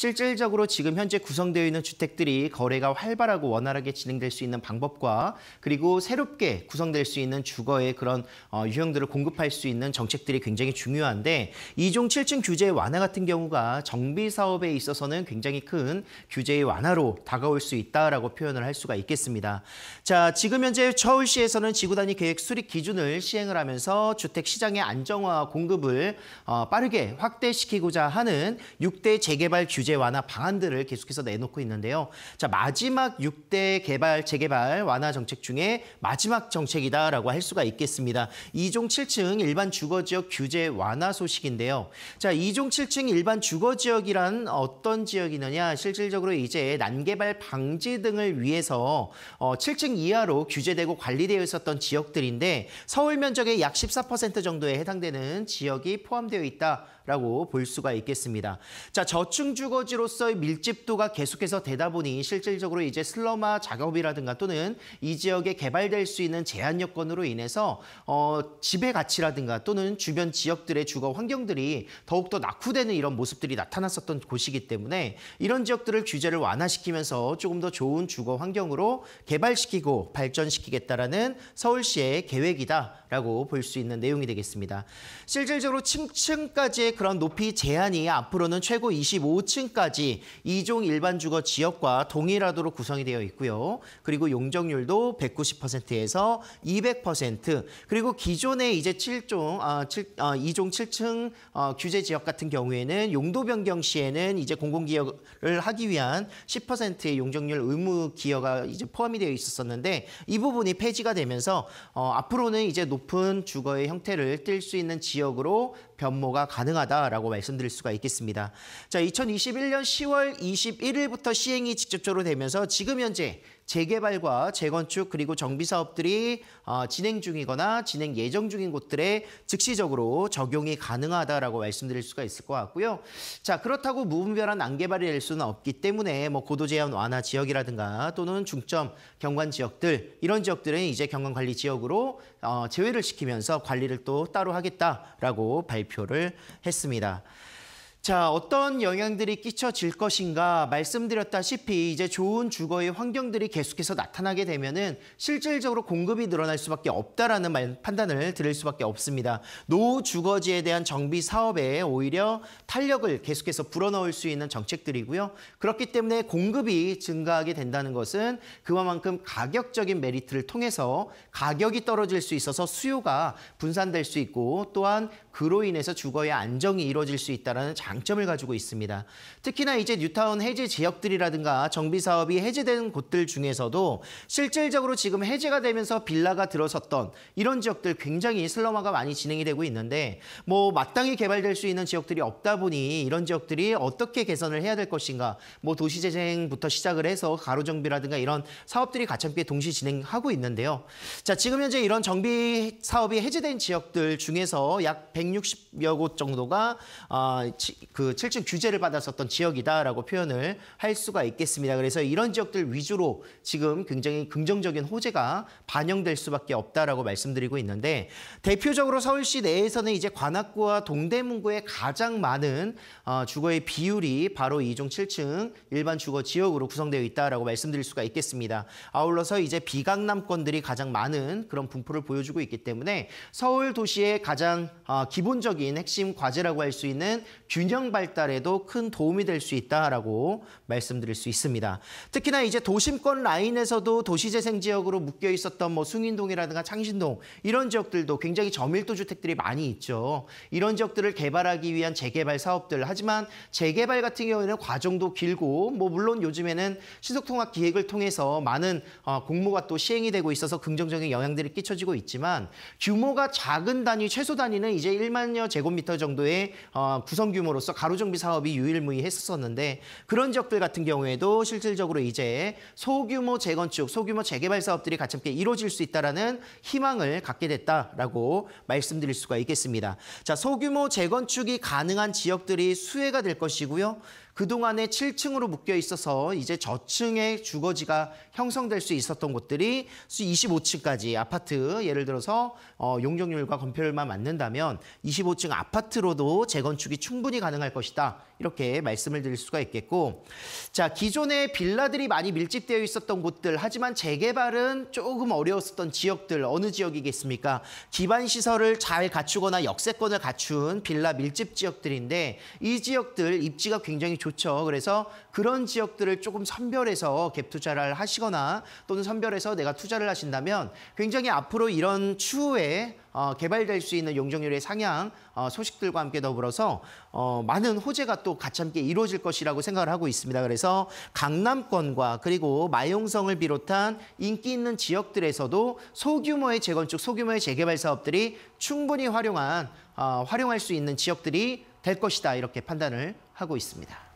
실질적으로 지금 현재 구성되어 있는 주택들이 거래가 활발하고 원활하게 진행될 수 있는 방법과 그리고 새롭게 구성될 수 있는 주거의 그런 어, 유형들을 공급할 수 있는 정책들이 굉장히 중요한데 이종 7층 규제 완화 같은 경우가 정비 사업에 있어서는 굉장히 큰 규제의 완화로 다가올 수 있다라고 표현을 할 수가 있겠습니다. 자, 지금 현재 서울시에서는 지구 단위 계획 수립 기준을 시행을 하면서 주택 시장의 안정화 공급을 어, 빠르게 확대시키고자 하는 6대 재개발 규제 규제 완화 방안들을 계속해서 내놓고 있는데요. 자, 마지막 6대 개발, 재개발 완화 정책 중에 마지막 정책이다라고 할 수가 있겠습니다. 2종 7층 일반 주거지역 규제 완화 소식인데요. 자, 2종 7층 일반 주거지역이란 어떤 지역이느냐? 실질적으로 이제 난개발 방지 등을 위해서 어, 7층 이하로 규제되고 관리되어 있었던 지역들인데 서울 면적의 약 14% 정도에 해당되는 지역이 포함되어 있다라고 볼 수가 있겠습니다. 자, 저층 주거 설거지로서의 밀집도가 계속해서 되다 보니 실질적으로 이제 슬럼화 작업이라든가 또는 이 지역에 개발될 수 있는 제한 여건으로 인해서 어, 집의 가치라든가 또는 주변 지역들의 주거 환경들이 더욱더 낙후되는 이런 모습들이 나타났었던 곳이기 때문에 이런 지역들을 규제를 완화시키면서 조금 더 좋은 주거 환경으로 개발시키고 발전시키겠다라는 서울시의 계획이다라고 볼 수 있는 내용이 되겠습니다. 실질적으로 층층까지의 그런 높이 제한이 앞으로는 최고 25층 7층까지 2종 일반 주거 지역과 동일하도록 구성이 되어 있고요. 그리고 용적률도 190%에서 200% 그리고 기존의 이제 7종 아, 7, 아 2종 7층 어, 규제 지역 같은 경우에는 용도 변경 시에는 이제 공공 기여를 하기 위한 10%의 용적률 의무 기여가 이제 포함이 되어 있었었는데 이 부분이 폐지가 되면서 어, 앞으로는 이제 높은 주거의 형태를 띨수 있는 지역으로 변모가 가능하다라고 말씀드릴 수가 있겠습니다. 자, 2021년 10월 21일부터 시행이 직접적으로 되면서 지금 현재 재개발과 재건축 그리고 정비 사업들이 어, 진행 중이거나 진행 예정 중인 곳들에 즉시적으로 적용이 가능하다라고 말씀드릴 수가 있을 것 같고요. 자 그렇다고 무분별한 안개발이 될 수는 없기 때문에 뭐 고도 제한 완화 지역이라든가 또는 중점 경관 지역들 이런 지역들은 이제 경관 관리 지역으로 어, 제외를 시키면서 관리를 또 따로 하겠다라고 발표를 했습니다. 자, 어떤 영향들이 끼쳐질 것인가 말씀드렸다시피 이제 좋은 주거의 환경들이 계속해서 나타나게 되면은 실질적으로 공급이 늘어날 수밖에 없다라는 말, 판단을 들을 수밖에 없습니다. 노후 주거지에 대한 정비 사업에 오히려 탄력을 계속해서 불어넣을 수 있는 정책들이고요. 그렇기 때문에 공급이 증가하게 된다는 것은 그만큼 가격적인 메리트를 통해서 가격이 떨어질 수 있어서 수요가 분산될 수 있고 또한 그로 인해서 주거의 안정이 이루어질 수있다는자 장점을 가지고 있습니다. 특히나 이제 뉴타운 해제 지역들이라든가 정비 사업이 해제된 곳들 중에서도 실질적으로 지금 해제가 되면서 빌라가 들어섰던 이런 지역들 굉장히 슬럼화가 많이 진행이 되고 있는데 뭐 마땅히 개발될 수 있는 지역들이 없다 보니 이런 지역들이 어떻게 개선을 해야 될 것인가 뭐 도시재생부터 시작을 해서 가로정비라든가 이런 사업들이 가창비에 동시 진행하고 있는데요. 자 지금 현재 이런 정비 사업이 해제된 지역들 중에서 약 160여 곳 정도가 어, 그 7층 규제를 받았었던 지역이다라고 표현을 할 수가 있겠습니다. 그래서 이런 지역들 위주로 지금 굉장히 긍정적인 호재가 반영될 수밖에 없다라고 말씀드리고 있는데 대표적으로 서울시 내에서는 이제 관악구와 동대문구에 가장 많은 어, 주거의 비율이 바로 2종 7층 일반 주거 지역으로 구성되어 있다라고 말씀드릴 수가 있겠습니다. 아울러서 이제 비강남권들이 가장 많은 그런 분포를 보여주고 있기 때문에 서울 도시의 가장 어, 기본적인 핵심 과제라고 할 수 있는 균 균정 발달에도 큰 도움이 될 수 있다라고 말씀드릴 수 있습니다. 특히나 이제 도심권 라인에서도 도시재생 지역으로 묶여 있었던 뭐 숭인동이라든가 창신동 이런 지역들도 굉장히 저밀도 주택들이 많이 있죠. 이런 지역들을 개발하기 위한 재개발 사업들 하지만 재개발 같은 경우에는 과정도 길고 뭐 물론 요즘에는 신속통합 기획을 통해서 많은 어, 공모가 또 시행이 되고 있어서 긍정적인 영향들이 끼쳐지고 있지만 규모가 작은 단위 최소 단위는 이제 1만여 제곱미터 정도의 어, 구성 규모로 정부로서 가로정비 사업이 유일무이했었는데 그런 지역들 같은 경우에도 실질적으로 이제 소규모 재건축, 소규모 재개발 사업들이 같이 함께 이루어질 수있다는 희망을 갖게 됐다라고 말씀드릴 수가 있겠습니다. 자, 소규모 재건축이 가능한 지역들이 수혜가 될 것이고요. 그동안에 7층으로 묶여 있어서 이제 저층에 주거지가 형성될 수 있었던 곳들이 25층까지 아파트 예를 들어서 어, 용적률과 건폐율만 맞는다면 25층 아파트로도 재건축이 충분히 가능할 것이다. 이렇게 말씀을 드릴 수가 있겠고 자기존에 빌라들이 많이 밀집되어 있었던 곳들 하지만 재개발은 조금 어려웠었던 지역들 어느 지역이겠습니까? 기반 시설을 잘 갖추거나 역세권을 갖춘 빌라 밀집 지역들인데 이 지역들 입지가 굉장히 좋죠. 그래서 그런 지역들을 조금 선별해서 갭 투자를 하시거나 또는 선별해서 내가 투자를 하신다면 굉장히 앞으로 이런 추후에 어, 개발될 수 있는 용적률의 상향 어, 소식들과 함께 더불어서 어, 많은 호재가 또 같이 함께 이루어질 것이라고 생각을 하고 있습니다. 그래서 강남권과 그리고 마용성을 비롯한 인기 있는 지역들에서도 소규모의 재건축, 소규모의 재개발 사업들이 충분히 활용한 어, 활용할 수 있는 지역들이 될 것이다 이렇게 판단을 하고 있습니다.